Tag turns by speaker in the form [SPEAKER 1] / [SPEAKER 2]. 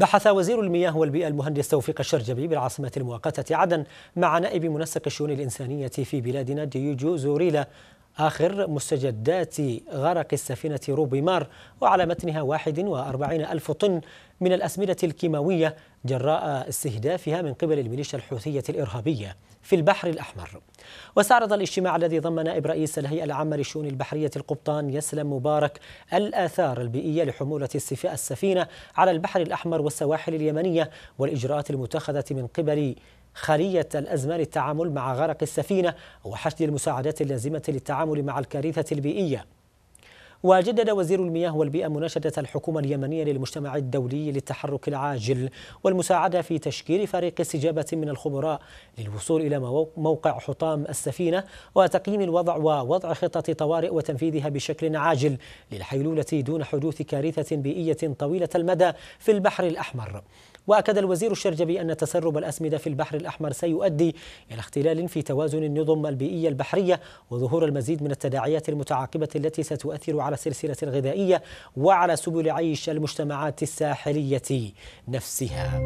[SPEAKER 1] بحث وزير المياه والبيئة المهندس توفيق الشرجبي بالعاصمة المؤقتة عدن مع نائب منسق الشؤون الإنسانية في بلادنا ديوجو زوريلا آخر مستجدات غرق السفينة روبي مار وعلى متنها 41 ألف طن من الأسمدة الكيماوية جراء استهدافها من قبل الميليشيا الحوثية الإرهابية في البحر الأحمر واستعرض الاجتماع الذي ضم نائب رئيس الهيئة العامة للشؤون البحرية القبطان يسلم مبارك الآثار البيئية لحمولة استيفاء السفينة على البحر الأحمر والسواحل اليمنية والإجراءات المتخذة من قبل خلية الأزمة للتعامل مع غرق السفينة وحشد المساعدات اللازمة للتعامل مع الكارثة البيئية وجدد وزير المياه والبيئة مناشدة الحكومة اليمنية للمجتمع الدولي للتحرك العاجل والمساعدة في تشكيل فريق استجابة من الخبراء للوصول إلى موقع حطام السفينة وتقييم الوضع ووضع خطة طوارئ وتنفيذها بشكل عاجل للحيلولة دون حدوث كارثة بيئية طويلة المدى في البحر الأحمر وأكد الوزير الشرجبي أن تسرب الأسمدة في البحر الأحمر سيؤدي إلى اختلال في توازن النظم البيئية البحرية وظهور المزيد من التداعيات المتعاقبة التي ستؤثر على السلسلة الغذائية وعلى سبل عيش المجتمعات الساحلية نفسها.